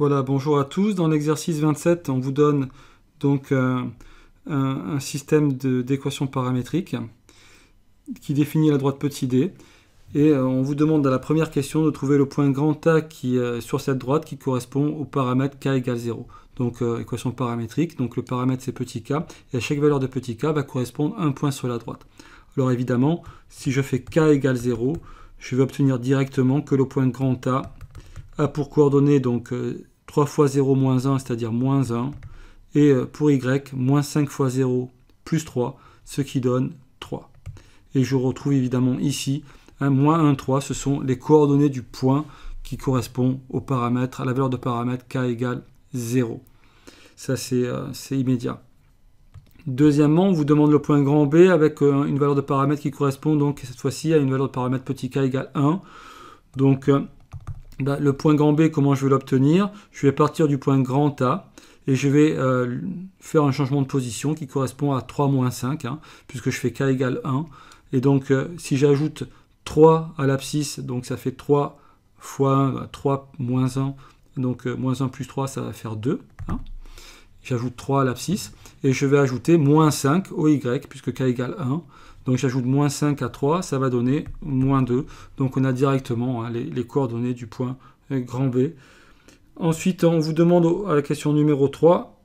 Voilà, bonjour à tous. Dans l'exercice 27, on vous donne donc euh, un, système d'équations paramétriques qui définit la droite petit d. Et euh, on vous demande à la première question de trouver le point grand A euh, sur cette droite qui correspond au paramètre k égale 0. Donc équation paramétrique, donc le paramètre c'est petit k, et à chaque valeur de petit k va correspondre un point sur la droite. Alors évidemment, si je fais k égale 0, je vais obtenir directement que le point grand A a pour coordonnées donc 3 fois 0 moins 1, c'est-à-dire moins 1. Et euh, pour y, moins 5 fois 0 plus 3, ce qui donne 3. Et je retrouve évidemment ici, moins 1, 3, ce sont les coordonnées du point qui correspond au paramètre, à la valeur de paramètre k égale 0. Ça, euh, c'est immédiat. Deuxièmement, on vous demande le point grand B avec euh, une valeur de paramètre qui correspond donc cette fois-ci à une valeur de paramètre petit k égale 1. Donc, bah, le point grand B, comment je vais l'obtenir Je vais partir du point grand A et je vais euh, faire un changement de position qui correspond à 3 moins 5, hein, puisque je fais k égale 1. Et donc, euh, si j'ajoute 3 à l'abscisse, donc ça fait 3 fois 3 bah, moins 1, donc euh, moins 1 plus 3, ça va faire 2. Hein. J'ajoute 3 à l'abscisse, et je vais ajouter moins 5 au y, puisque k égale 1. Donc j'ajoute moins 5 à 3, ça va donner moins 2. Donc on a directement hein, les, coordonnées du point euh, grand B. Ensuite, on vous demande à la question numéro 3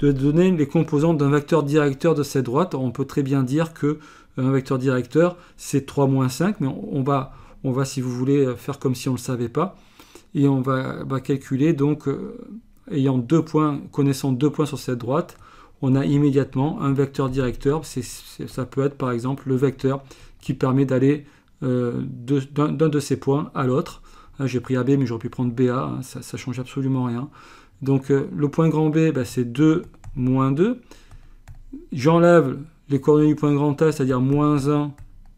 de donner les composantes d'un vecteur directeur de cette droite. On peut très bien dire que euh, un vecteur directeur, c'est 3 moins 5, mais on, va, on va, si vous voulez, euh, faire comme si on ne le savait pas. Et on va, calculer, donc, ayant deux points, connaissant deux points sur cette droite, on a immédiatement un vecteur directeur. ça peut être par exemple le vecteur qui permet d'aller euh, d'un de, ces points à l'autre. J'ai pris AB, mais j'aurais pu prendre BA, hein, ça change absolument rien. Donc euh, le point grand B, bah, c'est 2 moins 2. J'enlève les coordonnées du point grand A, c'est-à-dire moins 1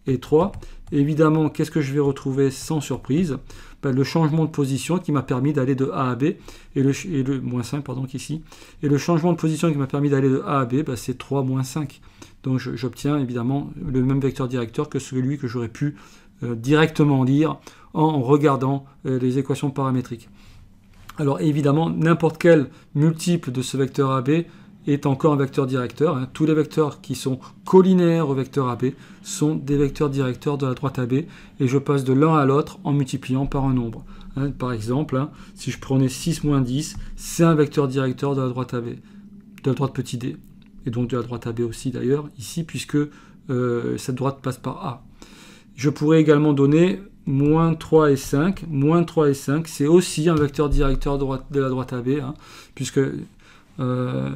et 3. Évidemment, qu'est-ce que je vais retrouver sans surprise ben, Le changement de position qui m'a permis d'aller de A à B, et le, 5, pardon, Et le changement de position qui m'a permis d'aller de A à B, ben, c'est 3 moins 5. Donc j'obtiens évidemment le même vecteur directeur que celui que j'aurais pu euh, directement lire en regardant euh, les équations paramétriques. Alors évidemment, n'importe quel multiple de ce vecteur AB est encore un vecteur directeur. Hein. Tous les vecteurs qui sont collinéaires au vecteur AB sont des vecteurs directeurs de la droite AB et je passe de l'un à l'autre en multipliant par un nombre. Hein. par exemple, hein, si je prenais 6 moins 10, c'est un vecteur directeur de la droite AB, de la droite petit d, et donc de la droite AB aussi d'ailleurs, ici, puisque euh, cette droite passe par A. Je pourrais également donner moins 3 et 5. Moins 3 et 5, c'est aussi un vecteur directeur de la droite AB, puisque euh,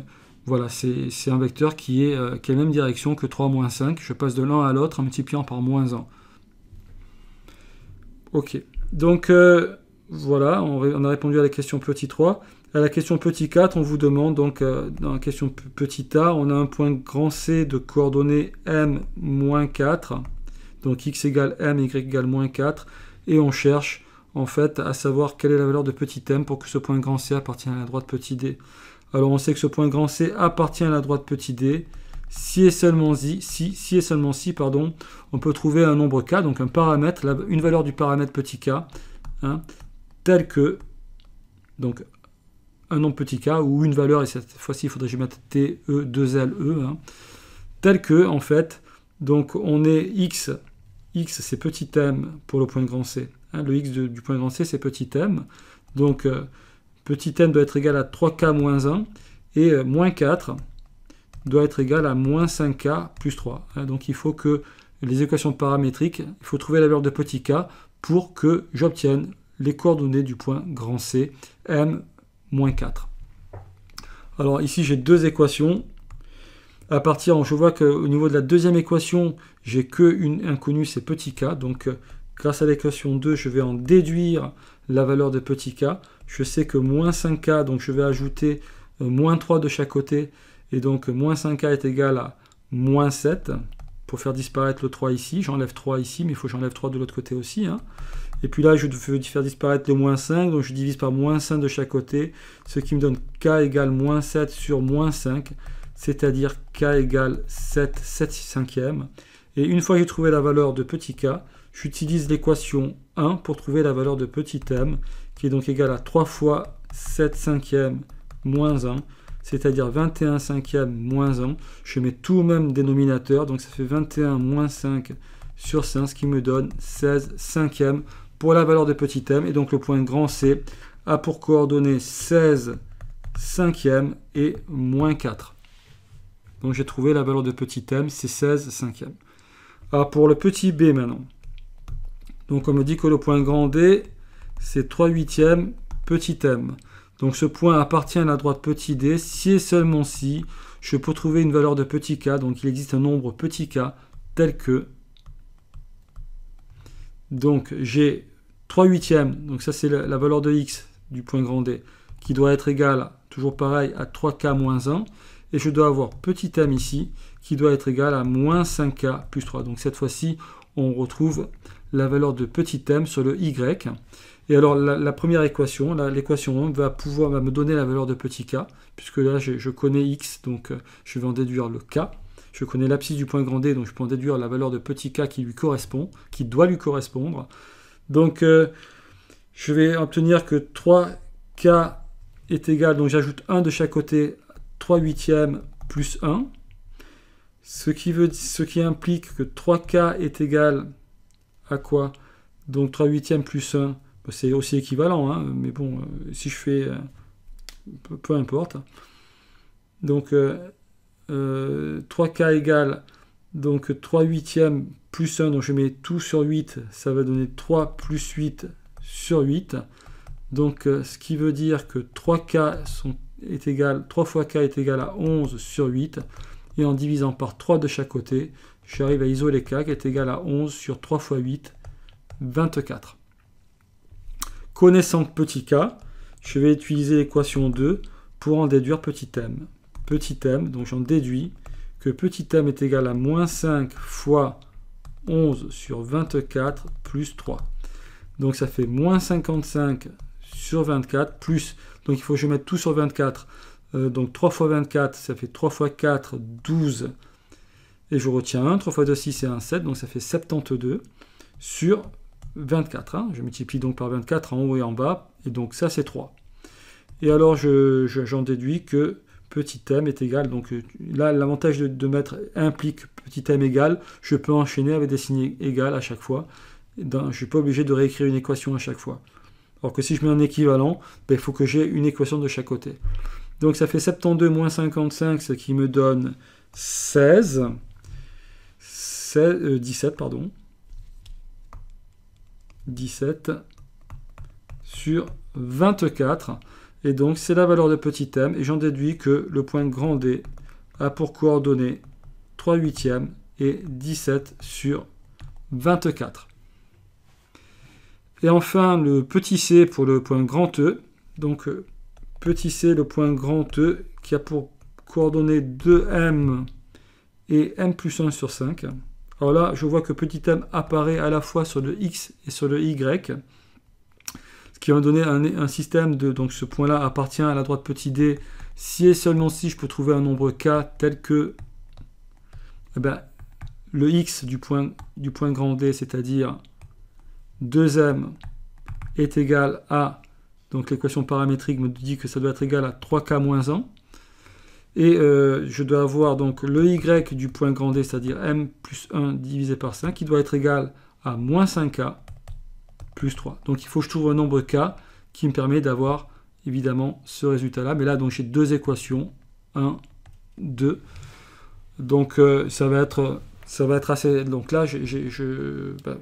voilà, c'est un vecteur qui est euh, la même direction que 3 moins 5. Je passe de l'un à l'autre en multipliant par moins 1. Ok, donc euh, voilà, on, a répondu à la question petit 3. À la question petit 4, on vous demande, donc euh, dans la question petit a, on a un point grand C de coordonnées m moins 4. Donc x égale m, y égale moins 4. Et on cherche en fait à savoir quelle est la valeur de petit m pour que ce point grand C appartienne à la droite petit d. Alors on sait que ce point grand C appartient à la droite petit d. Si et seulement si, si, et seulement si pardon, on peut trouver un nombre k, donc un paramètre, une valeur du paramètre petit k, hein, tel que donc un nombre petit k ou une valeur, et cette fois-ci il faudrait que je mette e, 2 le e, hein, tel que en fait, donc on est x, x c'est petit m pour le point grand c, hein, le x du point grand c c'est petit m, donc euh, Petit n doit être égal à 3k moins 1 et euh, moins 4 doit être égal à moins 5k plus 3. Hein, donc il faut que les équations paramétriques, il faut trouver la valeur de petit k pour que j'obtienne les coordonnées du point grand C, m moins 4. Alors ici j'ai deux équations. À partir, je vois qu'au niveau de la deuxième équation, j'ai que une inconnue, c'est petit k. Donc euh, grâce à l'équation 2, je vais en déduire la valeur de petit k je sais que moins 5K, donc je vais ajouter euh, moins 3 de chaque côté, et donc euh, moins 5K est égal à moins 7, pour faire disparaître le 3 ici, j'enlève 3 ici, mais il faut que j'enlève 3 de l'autre côté aussi. Hein. Et puis là, je veux faire disparaître le moins 5, donc je divise par moins 5 de chaque côté, ce qui me donne k égale moins 7 sur moins 5, c'est-à-dire k égale 7, 7 cinquièmes. Et une fois que j'ai trouvé la valeur de petit k, J'utilise l'équation 1 pour trouver la valeur de petit m, qui est donc égale à 3 fois 7 cinquièmes moins 1, c'est-à-dire 21 cinquièmes moins 1. Je mets tout au même dénominateur, donc ça fait 21 moins 5 sur 5, ce qui me donne 16 cinquièmes pour la valeur de petit m. Et donc le point grand C a pour coordonnées 16 cinquièmes et moins 4. Donc j'ai trouvé la valeur de petit m, c'est 16 cinquièmes. Alors ah, pour le petit b maintenant. Donc on me dit que le point grand D, c'est 3 huitièmes petit m. Donc ce point appartient à la droite petit d si et seulement si je peux trouver une valeur de petit k, donc il existe un nombre petit k tel que. Donc j'ai 3 huitièmes, donc ça c'est la, valeur de x du point grand D, qui doit être égale, toujours pareil, à 3k moins 1, et je dois avoir petit m ici, qui doit être égal à moins 5k plus 3. Donc cette fois-ci, on retrouve la valeur de petit m sur le y. Et alors la, première équation, l'équation va pouvoir me donner la valeur de petit k, puisque là je, connais x, donc euh, je vais en déduire le k. Je connais l'abscisse du point grand D, donc je peux en déduire la valeur de petit k qui lui correspond, qui doit lui correspondre. Donc euh, je vais obtenir que 3k est égal, donc j'ajoute 1 de chaque côté, 3 huitièmes plus 1, ce qui, veut, ce qui implique que 3k est égal quoi Donc 3 huitièmes plus 1, bah, c'est aussi équivalent, hein, mais bon, euh, si je fais, euh, peu, importe. Donc 3K euh, égale donc 3 huitièmes plus 1, donc je mets tout sur 8, ça va donner 3 plus 8 sur 8. Donc ce qui veut dire que 3K sont, est égal, 3 fois K est égal à 11 sur 8. Et en divisant par 3 de chaque côté, j'arrive à isoler K qui est égal à 11 sur 3 fois 8, 24. Connaissant petit k, je vais utiliser l'équation 2 pour en déduire petit m. Petit m, donc j'en déduis que petit m est égal à moins 5 fois 11 sur 24 plus 3. Donc ça fait moins 55 sur 24 plus, donc il faut que je mette tout sur 24. Euh, donc 3 fois 24, ça fait 3 fois 4, 12 et je retiens 1, 3 fois 2, 6 et 1, 7, donc ça fait 72 sur 24. Hein. Je multiplie donc par 24 en haut et en bas, et donc ça c'est 3. Et alors j'en déduis que petit m est égal, donc euh, là l'avantage de, mettre implique petit m égal, je peux enchaîner avec des signes égales à chaque fois. je ne suis pas obligé de réécrire une équation à chaque fois. Alors que si je mets un équivalent, ben, il faut que j'ai une équation de chaque côté. Donc ça fait 72 moins 55, ce qui me donne 16. 17, euh, pardon. 17 sur 24. Et donc, c'est la valeur de petit m. Et j'en déduis que le point grand D a pour coordonnées 3 huitièmes et 17 sur 24. Et enfin, le petit c pour le point grand E. Donc, euh, petit c, le point grand E, qui a pour coordonnées 2m et m plus 1 sur 5. Alors là, je vois que petit m apparaît à la fois sur le x et sur le y, ce qui va me donner un, système de... Donc ce point-là appartient à la droite petit d. Si et seulement si je peux trouver un nombre k tel que eh ben, le x du point, du point grand d, c'est-à-dire 2m, est égal à... Donc l'équation paramétrique me dit que ça doit être égal à 3k moins 1. Et euh, je dois avoir donc le y du point grand D, c'est-à-dire m plus 1 divisé par 5, qui doit être égal à moins 5k plus 3. Donc il faut que je trouve un nombre k qui me permet d'avoir évidemment ce résultat-là. Mais là, donc j'ai deux équations, 1, 2. Donc euh, ça va être ça va être assez. Donc là, je, ben,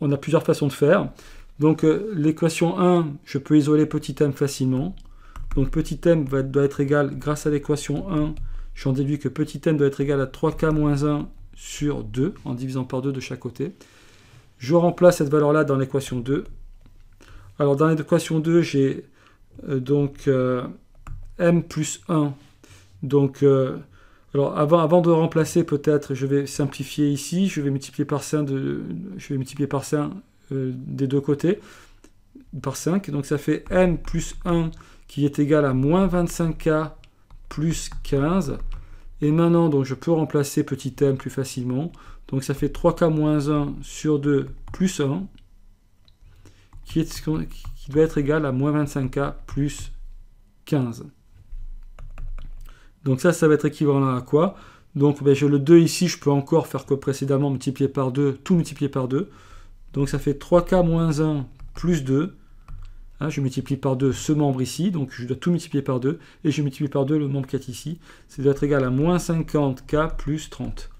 on a plusieurs façons de faire. Donc euh, l'équation 1, je peux isoler petit m facilement. Donc petit m doit être égal, grâce à l'équation 1, j'en déduis que petit m doit être égal à 3k-1 sur 2, en divisant par 2 de chaque côté. Je remplace cette valeur-là dans l'équation 2. Alors dans l'équation 2, j'ai euh, donc euh, m plus 1. Donc, euh, alors avant, de remplacer, peut-être, je vais simplifier ici. Je vais multiplier par 5, je vais multiplier par 5 des deux côtés, par 5. Donc ça fait m plus 1 qui est égal à moins 25K plus 15. Et maintenant, donc, je peux remplacer petit m plus facilement. Donc ça fait 3K moins 1 sur 2 plus 1, qui, est, qui doit être égal à moins 25K plus 15. Donc ça, ça va être équivalent à quoi Donc ben, le 2 ici, je peux encore faire comme précédemment, multiplier par 2, tout multiplier par 2. Donc ça fait 3K moins 1 plus 2, Hein, je multiplie par 2 ce membre ici, donc je dois tout multiplier par 2, et je multiplie par 2 le membre 4 ici. Ça doit être égal à moins 50k plus 30.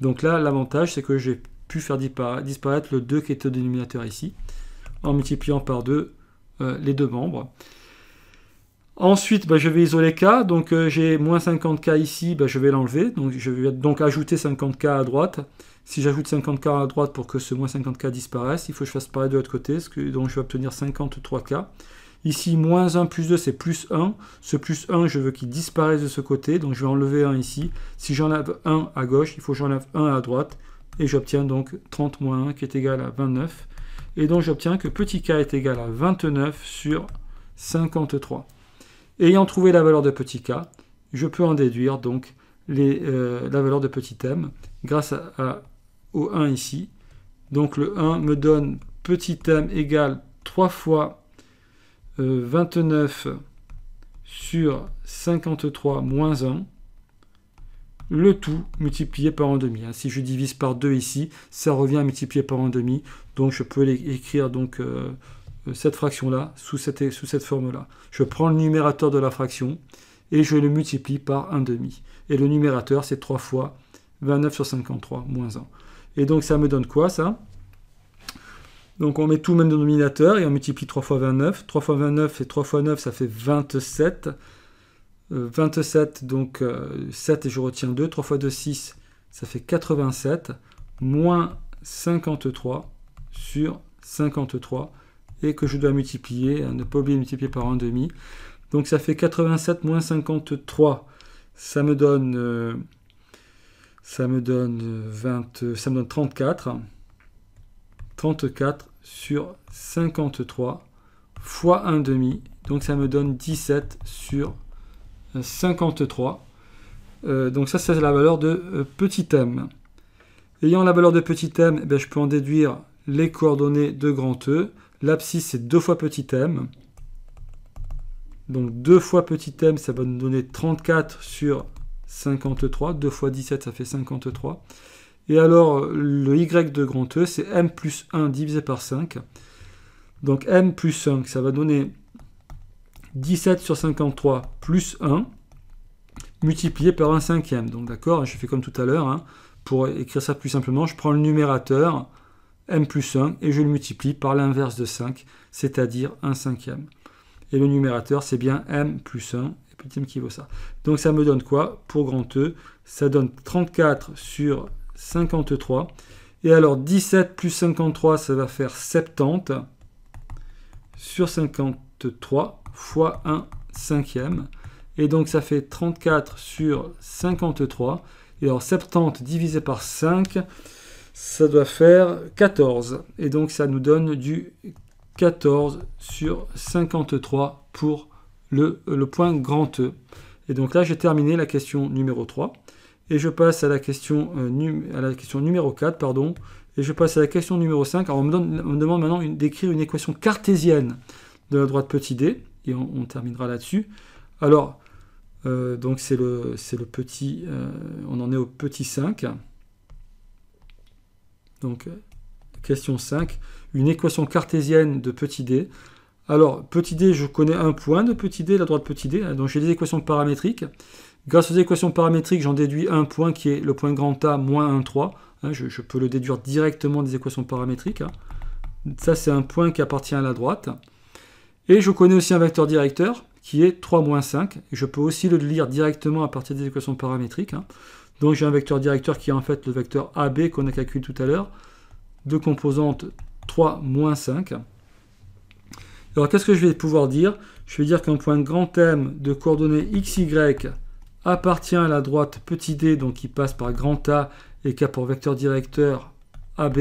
Donc là, l'avantage, c'est que j'ai pu faire disparaître le 2 qui était au dénominateur ici, en multipliant par 2 euh, les deux membres. Ensuite, bah, je vais isoler K. Donc euh, j'ai moins 50K ici, bah, je vais l'enlever. Donc je vais donc ajouter 50K à droite. Si j'ajoute 50K à droite pour que ce moins 50K disparaisse, il faut que je fasse pareil de l'autre côté. Donc je vais obtenir 53K. Ici, moins 1 plus 2, c'est plus 1. Ce plus 1, je veux qu'il disparaisse de ce côté. Donc je vais enlever 1 ici. Si j'enlève 1 à gauche, il faut que j'enlève 1 à droite. Et j'obtiens donc 30 moins 1 qui est égal à 29. Et donc j'obtiens que petit k est égal à 29 sur 53. Ayant trouvé la valeur de petit k, je peux en déduire donc euh, la valeur de petit m grâce au 1 ici. Donc le 1 me donne petit m égale 3 fois 29 euh, sur 53 moins 1, le tout multiplié par 1 demi. Hein, si je divise par 2 ici, ça revient à multiplier par 1 demi, donc je peux écrire donc euh, euh, cette fraction-là sous cette, sous cette forme-là. Je prends le numérateur de la fraction et je le multiplie par 1 demi. Et le numérateur, c'est 3 fois 29 sur 53, moins 1. Et donc ça me donne quoi ça Donc on met tout même dénominateur et on multiplie 3 fois 29. 3 fois 29 et 3 fois 9, ça fait 27. 27, euh, donc 7 euh, et je retiens 2. 3 fois 2, 6, ça fait 87, moins 53 sur 53 et que je dois multiplier, hein, ne pas oublier de multiplier par 1,5. Donc ça fait 87 moins 53, ça me donne, 20, euh, ça me donne 34. 34 euh, sur 53 fois 1,5, donc ça me donne 17 sur 53. Euh, donc ça, c'est la valeur de petit m. Ayant la valeur de petit m, eh je peux en déduire les coordonnées de grand E. L'abscisse, c'est 2 fois petit m. Donc 2 fois petit m, ça va nous donner 34 sur 53. 2 fois 17, ça fait 53. Et alors, le y de grand E, c'est m plus 1 divisé par 5. Donc m plus 5, ça va donner 17 sur 53 plus 1 multiplié par un cinquième. Donc d'accord, je fais comme tout à l'heure. Hein. Pour écrire ça plus simplement, je prends le numérateur, m plus 1, et je le multiplie par l'inverse de 5, c'est-à-dire 1 cinquième. Et le numérateur, c'est bien m plus 1, et petit m qui vaut ça. Donc ça me donne quoi Pour grand E, ça donne 34 sur 53. Et alors 17 plus 53, ça va faire 70 sur 53 fois 1 cinquième. Et donc ça fait 34 sur 53. Et alors 70 divisé par 5, ça doit faire 14. Et donc ça nous donne du 14 sur 53 pour le, point grand E. Et donc là, j'ai terminé la question numéro 3. Et je passe à la question, euh, à la question numéro 4, pardon. Et je passe à la question numéro 5. Alors on me, demande maintenant d'écrire une équation cartésienne de la droite petit d. Et on, terminera là-dessus. Alors, euh, donc c'est le, le petit... Euh, on en est au petit 5. Donc, euh, question 5, une équation cartésienne de petit d. Alors, petit d, je connais un point de petit d, la droite petit d, hein. donc j'ai des équations paramétriques. Grâce aux équations paramétriques, j'en déduis un point qui est le point grand A moins 1, 3. Hein. je, je peux le déduire directement des équations paramétriques. Hein. Ça, c'est un point qui appartient à la droite. Et je connais aussi un vecteur directeur qui est 3 moins 5. Je peux aussi le lire directement à partir des équations paramétriques. Donc j'ai un vecteur directeur qui est en fait le vecteur AB qu'on a calculé tout à l'heure, de composante 3 moins 5. Alors qu'est-ce que je vais pouvoir dire Je vais dire qu'un point grand M de coordonnées XY appartient à la droite petit d, donc qui passe par grand A et qui a pour vecteur directeur AB,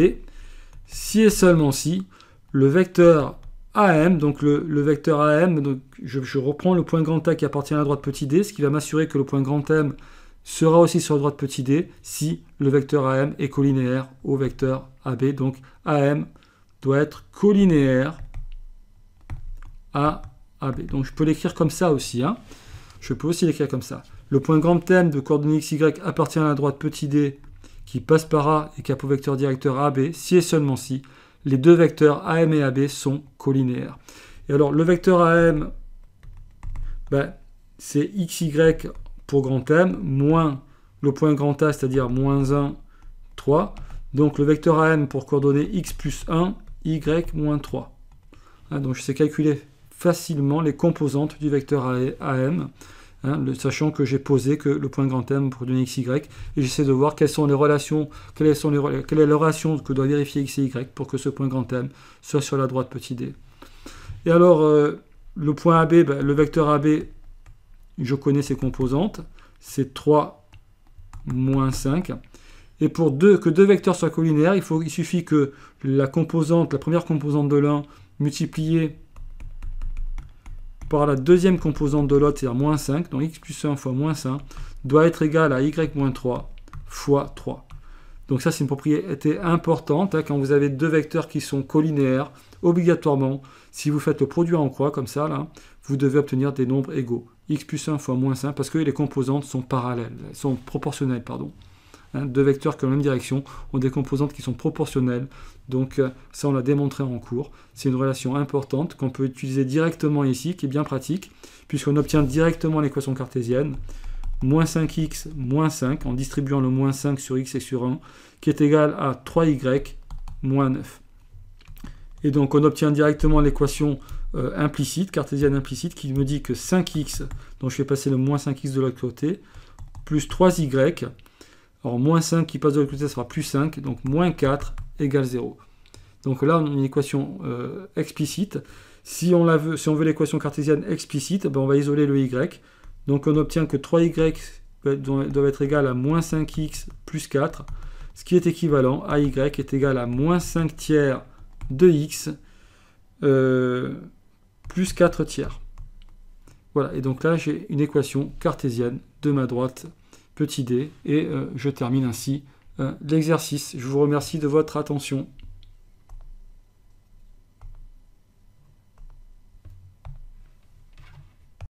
si et seulement si le vecteur AM, donc le, vecteur AM, donc je, je, reprends le point grand A qui appartient à la droite petit d, ce qui va m'assurer que le point grand M sera aussi sur la droite petit d si le vecteur AM est collinéaire au vecteur AB. Donc AM doit être collinéaire à AB. Donc je peux l'écrire comme ça aussi. Hein. Je peux aussi l'écrire comme ça. Le point grand M de coordonnées XY appartient à la droite petit d qui passe par A et qui a pour vecteur directeur AB si et seulement si les deux vecteurs AM et AB sont collinéaires. Et alors le vecteur AM, ben, c'est XY pour grand M, moins le point grand A, c'est-à-dire moins 1, 3. Donc le vecteur AM pour coordonner x plus 1, y moins 3. Hein, donc je sais calculer facilement les composantes du vecteur AM, hein, le, sachant que j'ai posé que le point grand M pour donner x, y, et j'essaie de voir quelles sont les relations, quelles sont les, quelle est la relation que doit vérifier x et y pour que ce point grand M soit sur la droite petit d. Et alors, euh, le point AB, ben, le vecteur AB je connais ces composantes, c'est 3 moins 5. Et pour que deux vecteurs soient collinaires, il, suffit que la composante, la première composante de l'un multipliée par la deuxième composante de l'autre, c'est-à-dire moins 5, donc x plus 1 fois moins 1, doit être égal à y moins 3 fois 3. Donc ça, c'est une propriété importante. Hein, quand vous avez deux vecteurs qui sont collinéaires, obligatoirement, si vous faites le produit en croix, comme ça, là, vous devez obtenir des nombres égaux x plus 1 fois moins 5 parce que les composantes sont parallèles, sont proportionnelles, pardon. Hein, deux vecteurs qui ont la même direction ont des composantes qui sont proportionnelles. Donc euh, ça, on l'a démontré en cours. C'est une relation importante qu'on peut utiliser directement ici, qui est bien pratique, puisqu'on obtient directement l'équation cartésienne moins 5x moins 5, en distribuant le moins 5 sur x et sur 1, qui est égal à 3y moins 9. Et donc on obtient directement l'équation euh, implicite, cartésienne implicite, qui me dit que 5x, donc je vais passer le moins 5x de l'autre côté, plus 3y, alors moins 5 qui passe de l'autre côté, ça sera plus 5, donc moins 4 égale 0. Donc là, on a une équation euh, explicite. Si on, veut, si on veut l'équation cartésienne explicite, ben, on va isoler le y. Donc on obtient que 3y ben, doit être égal à moins 5x plus 4, ce qui est équivalent à y est égal à moins 5 tiers de x. Euh, plus 4 tiers. Voilà, et donc là j'ai une équation cartésienne de ma droite, petit d, et euh, je termine ainsi euh, l'exercice. Je vous remercie de votre attention.